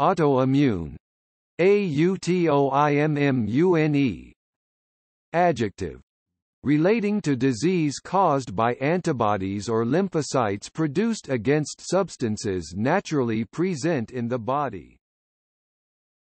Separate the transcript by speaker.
Speaker 1: Autoimmune. A-U-T-O-I-M-M-U-N-E. Adjective. Relating to disease caused by antibodies or lymphocytes produced against substances naturally present in the body.